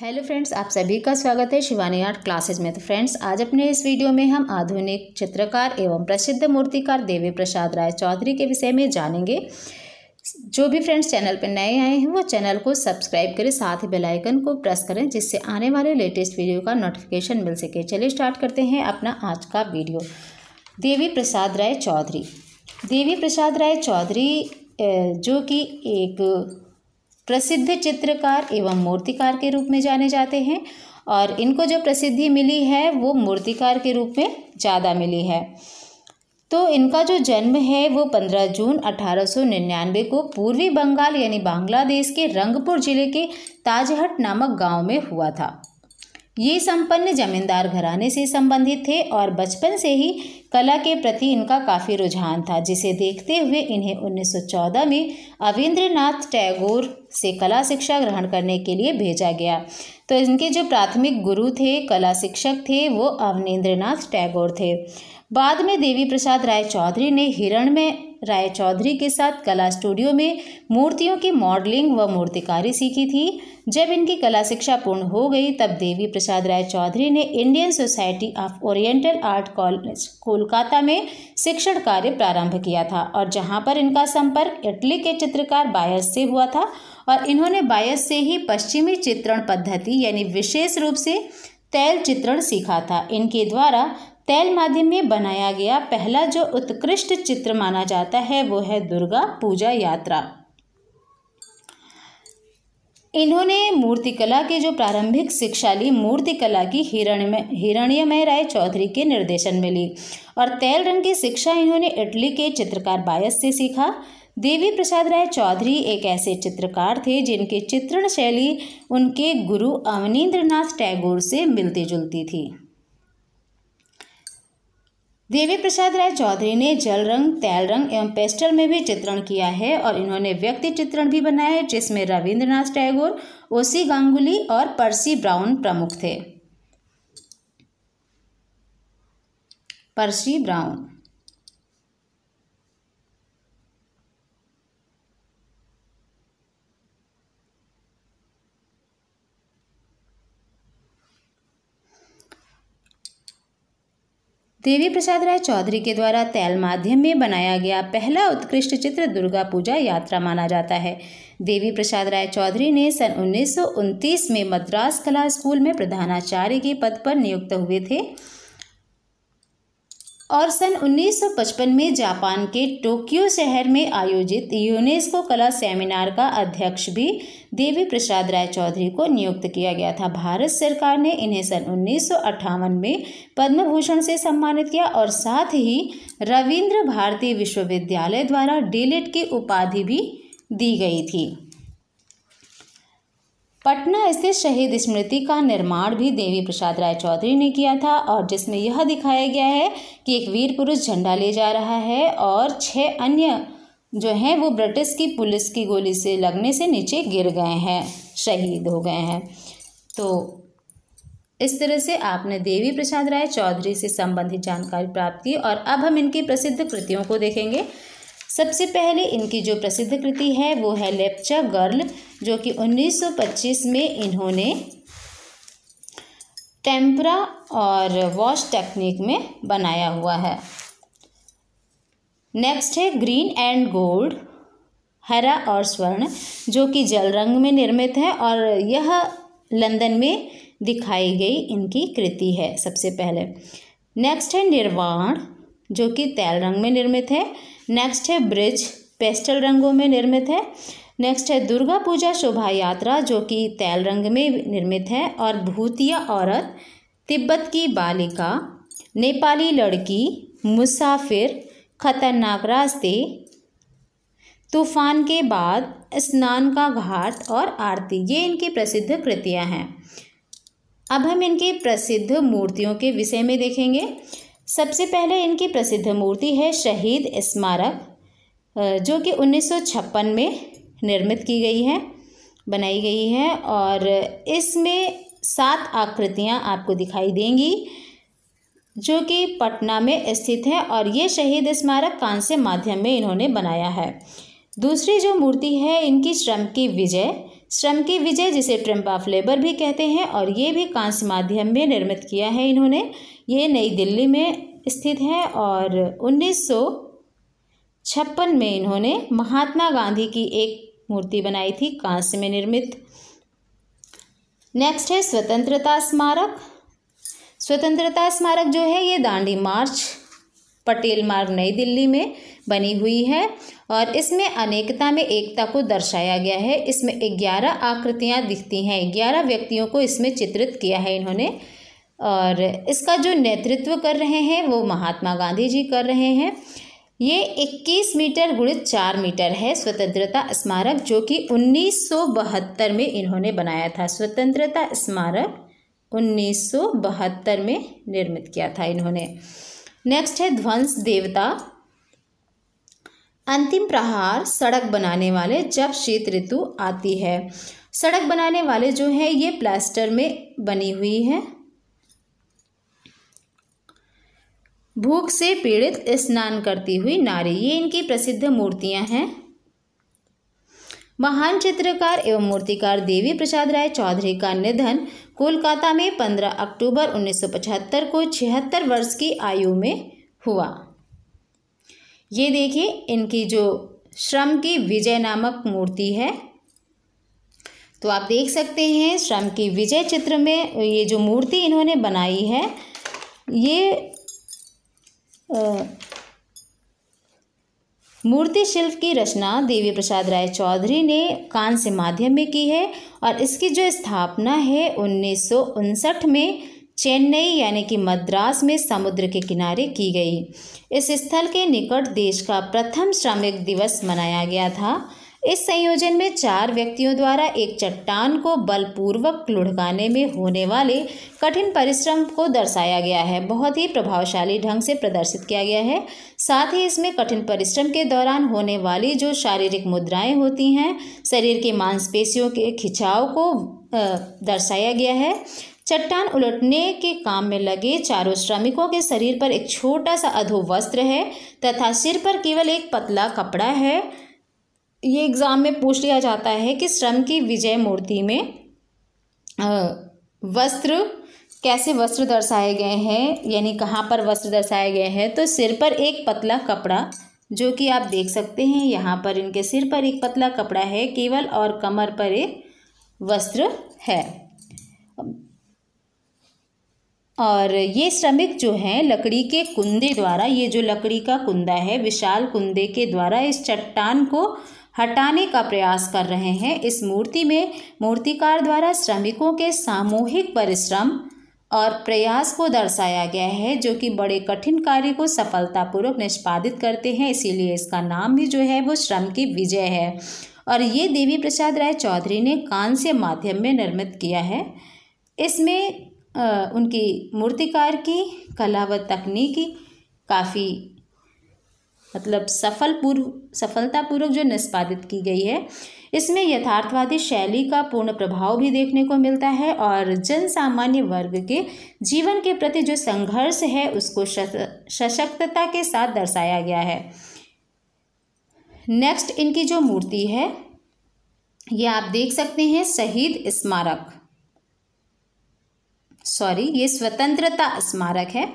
hello friends आप सभी का स्वागत है शिवानी आर्ट क्लासेस में तो फ्रेंड्स आज अपने इस वीडियो में हम आधुनिक चित्रकार एवं प्रसिद्ध मूर्तिकार देवी प्रसाद राय चौधरी के विषय में जानेंगे जो भी फ्रेंड्स चैनल पर नए आए हैं वो चैनल को सब्सक्राइब करें साथ ही बेल आइकन को प्रेस करें जिससे आने वाले लेटेस्ट वीडियो का नोटिफिकेशन मिल सके चलिए स्टार्ट करते हैं अपना आज का वीडियो देवी प्रसाद राय चौधरी देवी प्रसाद राय चौधरी जो कि एक प्रसिद्ध चित्रकार एवं मूर्तिकार के रूप में जाने जाते हैं और इनको जो प्रसिद्धि मिली है वो मूर्तिकार के रूप में ज़्यादा मिली है तो इनका जो जन्म है वो 15 जून 1899 को पूर्वी बंगाल यानी बांग्लादेश के रंगपुर ज़िले के ताजहट नामक गांव में हुआ था ये संपन्न जमींदार घराने से संबंधित थे और बचपन से ही कला के प्रति इनका काफ़ी रुझान था जिसे देखते हुए इन्हें 1914 में अविंद्रनाथ टैगोर से कला शिक्षा ग्रहण करने के लिए भेजा गया तो इनके जो प्राथमिक गुरु थे कला शिक्षक थे वो अवनीन्द्रनाथ टैगोर थे बाद में देवी प्रसाद राय चौधरी ने हिरण में राय चौधरी के साथ कला स्टूडियो में मूर्तियों की मॉडलिंग व मूर्तिकारी सीखी थी जब इनकी कला शिक्षा पूर्ण हो गई तब देवी प्रसाद राय चौधरी ने Indian society of oriental art college Kolkata में शिक्षण कार्य प्रारंभ किया था और जहां पर इनका संपर्क इटली के चित्रकार बायस से हुआ था और इन्होंने बायस से ही पश्चिमी चित्रण पद्धति यानी विशेष रूप से तैल चित्रण सीखा था इनके द्वारा तैल माध्यम में बनाया गया पहला जो उत्कृष्ट चित्र माना जाता है वो है दुर्गा पूजा यात्रा इन्होंने मूर्तिकला के जो प्रारंभिक शिक्षा ली मूर्तिकला की हिरण्य हिरण्यमय राय चौधरी के निर्देशन में ली और तैल रंग की शिक्षा इन्होंने इटली के चित्रकार बायस से सीखा देवी प्रसाद राय चौधरी एक ऐसे चित्रकार थे जिनके चित्रण शैली उनके गुरु अवनीन्द्र नाथ टैगोर से मिलती जुलती थी देवी प्रसाद राय चौधरी ने जल रंग तैल रंग एवं पेस्टल में भी चित्रण किया है और इन्होंने व्यक्ति चित्रण भी बनाया है जिसमें रविंद्रनाथ टैगोर ओसी गांगुली और पर्सी ब्राउन प्रमुख थे पर्सी ब्राउन देवी प्रसाद राय चौधरी के द्वारा तैल माध्यम में बनाया गया पहला उत्कृष्ट चित्र दुर्गा पूजा यात्रा माना जाता है देवी प्रसाद राय चौधरी ने सन उन्नीस में मद्रास कला स्कूल में प्रधानाचार्य के पद पर नियुक्त हुए थे और सन 1955 में जापान के टोक्यो शहर में आयोजित यूनेस्को कला सेमिनार का अध्यक्ष भी देवी प्रसाद राय चौधरी को नियुक्त किया गया था भारत सरकार ने इन्हें सन उन्नीस में पद्म भूषण से सम्मानित किया और साथ ही रविंद्र भारती विश्वविद्यालय द्वारा डीलिट की उपाधि भी दी गई थी पटना स्थित शहीद स्मृति का निर्माण भी देवी प्रसाद राय चौधरी ने किया था और जिसमें यह दिखाया गया है कि एक वीर पुरुष झंडा ले जा रहा है और छः अन्य जो हैं वो ब्रिटिश की पुलिस की गोली से लगने से नीचे गिर गए हैं शहीद हो गए हैं तो इस तरह से आपने देवी प्रसाद राय चौधरी से संबंधित जानकारी प्राप्त की और अब हम इनकी प्रसिद्ध कृतियों को देखेंगे सबसे पहले इनकी जो प्रसिद्ध कृति है वो है लेप्चा गर्ल जो कि 1925 में इन्होंने टेम्परा और वॉश टेक्निक में बनाया हुआ है नेक्स्ट है ग्रीन एंड गोल्ड हरा और स्वर्ण जो कि जल रंग में निर्मित है और यह लंदन में दिखाई गई इनकी कृति है सबसे पहले नेक्स्ट है निर्वाण जो कि तैल रंग में निर्मित है नेक्स्ट है ब्रिज पेस्टल रंगों में निर्मित है नेक्स्ट है दुर्गा पूजा शोभा यात्रा जो कि तैल रंग में निर्मित है और भूतिया औरत तिब्बत की बालिका नेपाली लड़की मुसाफिर खतरनाक रास्ते तूफान के बाद स्नान का घाट और आरती ये इनकी प्रसिद्ध कृतियां हैं अब हम इनकी प्रसिद्ध मूर्तियों के विषय में देखेंगे सबसे पहले इनकी प्रसिद्ध मूर्ति है शहीद स्मारक जो कि 1956 में निर्मित की गई है बनाई गई है और इसमें सात आकृतियां आपको दिखाई देंगी जो कि पटना में स्थित है और ये शहीद स्मारक कांस्य माध्यम में इन्होंने बनाया है दूसरी जो मूर्ति है इनकी श्रम की विजय श्रम की विजय जिसे ट्रम्प ऑफ लेबर भी कहते हैं और ये भी कांस्य माध्यम में निर्मित किया है इन्होंने ये नई दिल्ली में स्थित है और उन्नीस छप्पन में इन्होंने महात्मा गांधी की एक मूर्ति बनाई थी कांस्य में निर्मित नेक्स्ट है स्वतंत्रता स्मारक स्वतंत्रता स्मारक जो है ये दांडी मार्च पटेल मार्ग नई दिल्ली में बनी हुई है और इसमें अनेकता में एकता को दर्शाया गया है इसमें ग्यारह आकृतियाँ दिखती हैं ग्यारह व्यक्तियों को इसमें चित्रित किया है इन्होंने और इसका जो नेतृत्व कर रहे हैं वो महात्मा गांधी जी कर रहे हैं ये 21 मीटर गुणित चार मीटर है स्वतंत्रता स्मारक जो कि उन्नीस में इन्होंने बनाया था स्वतंत्रता स्मारक उन्नीस में निर्मित किया था इन्होंने नेक्स्ट है ध्वंस देवता अंतिम प्रहार सड़क बनाने वाले जब शीत ऋतु आती है सड़क बनाने वाले जो है ये प्लास्टर में बनी हुई है भूख से पीड़ित स्नान करती हुई नारी ये इनकी प्रसिद्ध मूर्तियां हैं महान चित्रकार एवं मूर्तिकार देवी प्रसाद राय चौधरी का निधन कोलकाता में 15 अक्टूबर 1975 को छिहत्तर वर्ष की आयु में हुआ ये देखिए इनकी जो श्रम की विजय नामक मूर्ति है तो आप देख सकते हैं श्रम की विजय चित्र में ये जो मूर्ति इन्होंने बनाई है ये मूर्ति शिल्प की रचना देवी प्रसाद राय चौधरी ने कांस्य माध्यम में की है और इसकी जो स्थापना है उन्नीस में चेन्नई यानी कि मद्रास में समुद्र के किनारे की गई इस स्थल के निकट देश का प्रथम श्रमिक दिवस मनाया गया था इस संयोजन में चार व्यक्तियों द्वारा एक चट्टान को बलपूर्वक लुढ़काने में होने वाले कठिन परिश्रम को दर्शाया गया है बहुत ही प्रभावशाली ढंग से प्रदर्शित किया गया है साथ ही इसमें कठिन परिश्रम के दौरान होने वाली जो शारीरिक मुद्राएं होती हैं शरीर की मांसपेशियों के खिंचाव को दर्शाया गया है चट्टान उलटने के काम में लगे चारों श्रमिकों के शरीर पर एक छोटा सा अधोवस्त्र है तथा सिर पर केवल एक पतला कपड़ा है ये एग्ज़ाम में पूछ लिया जाता है कि श्रम की विजय मूर्ति में वस्त्र कैसे वस्त्र दर्शाए गए हैं यानी कहाँ पर वस्त्र दर्शाए गए हैं तो सिर पर एक पतला कपड़ा जो कि आप देख सकते हैं यहाँ पर इनके सिर पर एक पतला कपड़ा है केवल और कमर पर एक वस्त्र है और ये श्रमिक जो हैं लकड़ी के कुंदे द्वारा ये जो लकड़ी का कुंदा है विशाल कुंदे के द्वारा इस चट्टान को हटाने का प्रयास कर रहे हैं इस मूर्ति में मूर्तिकार द्वारा श्रमिकों के सामूहिक परिश्रम और प्रयास को दर्शाया गया है जो कि बड़े कठिन कार्य को सफलतापूर्वक निष्पादित करते हैं इसीलिए इसका नाम भी जो है वो श्रम की विजय है और ये देवी प्रसाद राय चौधरी ने कांस्य माध्यम में निर्मित किया है इसमें उनकी मूर्तिकार की कला व तकनीकी काफ़ी मतलब सफल पूर्व सफलतापूर्वक जो निष्पादित की गई है इसमें यथार्थवादी शैली का पूर्ण प्रभाव भी देखने को मिलता है और जन सामान्य वर्ग के जीवन के प्रति जो संघर्ष है उसको सशक्तता के साथ दर्शाया गया है नेक्स्ट इनकी जो मूर्ति है ये आप देख सकते हैं शहीद स्मारक सॉरी ये स्वतंत्रता स्मारक है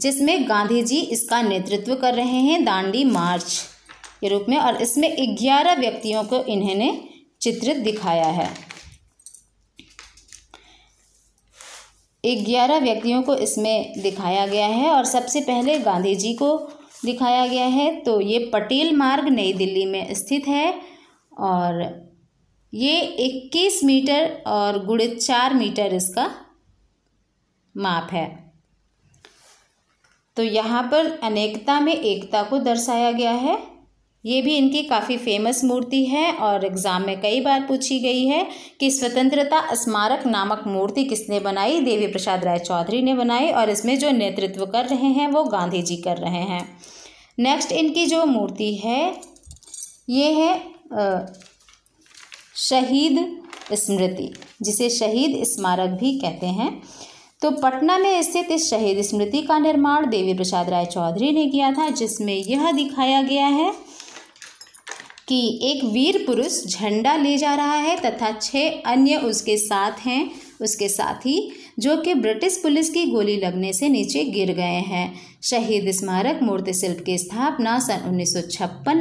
जिसमें गांधी जी इसका नेतृत्व कर रहे हैं दांडी मार्च के रूप में और इसमें ग्यारह व्यक्तियों को इन्होंने चित्रित दिखाया है ग्यारह व्यक्तियों को इसमें दिखाया गया है और सबसे पहले गांधी जी को दिखाया गया है तो ये पटेल मार्ग नई दिल्ली में स्थित है और ये इक्कीस मीटर और गुड़े चार मीटर इसका माप है तो यहाँ पर अनेकता में एकता को दर्शाया गया है ये भी इनकी काफ़ी फेमस मूर्ति है और एग्ज़ाम में कई बार पूछी गई है कि स्वतंत्रता स्मारक नामक मूर्ति किसने बनाई देवी प्रसाद राय चौधरी ने बनाई और इसमें जो नेतृत्व कर रहे हैं वो गांधी जी कर रहे हैं नेक्स्ट इनकी जो मूर्ति है ये है शहीद स्मृति जिसे शहीद स्मारक भी कहते हैं तो पटना में स्थित इस शहीद स्मृति का निर्माण देवी प्रसाद राय चौधरी ने किया था जिसमें यह दिखाया गया है कि एक वीर पुरुष झंडा ले जा रहा है तथा छह अन्य उसके साथ हैं उसके साथ ही जो कि ब्रिटिश पुलिस की गोली लगने से नीचे गिर गए हैं शहीद स्मारक मूर्ति शिल्प की स्थापना सन उन्नीस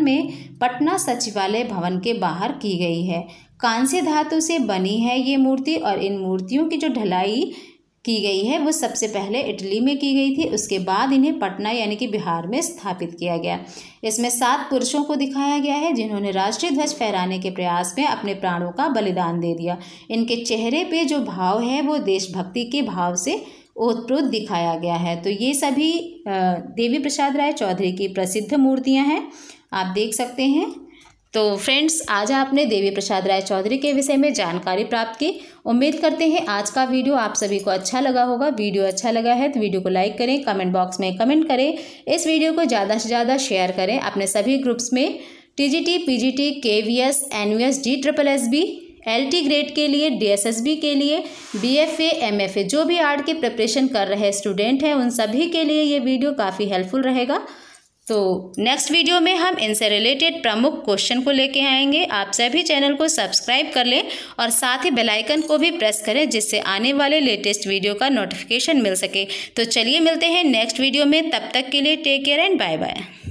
में पटना सचिवालय भवन के बाहर की गई है कांस्य धातु से बनी है ये मूर्ति और इन मूर्तियों की जो ढलाई की गई है वो सबसे पहले इटली में की गई थी उसके बाद इन्हें पटना यानी कि बिहार में स्थापित किया गया इसमें सात पुरुषों को दिखाया गया है जिन्होंने राष्ट्रीय ध्वज फहराने के प्रयास में अपने प्राणों का बलिदान दे दिया इनके चेहरे पे जो भाव है वो देशभक्ति के भाव से ओतप्रोत दिखाया गया है तो ये सभी देवी प्रसाद राय चौधरी की प्रसिद्ध मूर्तियाँ हैं आप देख सकते हैं तो फ्रेंड्स आज आपने देवी प्रसाद राय चौधरी के विषय में जानकारी प्राप्त की उम्मीद करते हैं आज का वीडियो आप सभी को अच्छा लगा होगा वीडियो अच्छा लगा है तो वीडियो को लाइक करें कमेंट बॉक्स में कमेंट करें इस वीडियो को ज़्यादा से ज़्यादा शेयर करें अपने सभी ग्रुप्स में T T T G G P K V S N U S D triple S B L T grade के लिए डी के लिए B F A M F A जो भी आर्ट के प्रिपरेशन कर रहे स्टूडेंट हैं उन सभी के लिए ये वीडियो काफ़ी हेल्पफुल रहेगा तो नेक्स्ट वीडियो में हम इनसे रिलेटेड प्रमुख क्वेश्चन को लेके आएंगे आप सभी चैनल को सब्सक्राइब कर लें और साथ ही बेल आइकन को भी प्रेस करें जिससे आने वाले लेटेस्ट वीडियो का नोटिफिकेशन मिल सके तो चलिए मिलते हैं नेक्स्ट वीडियो में तब तक के लिए take care and bye bye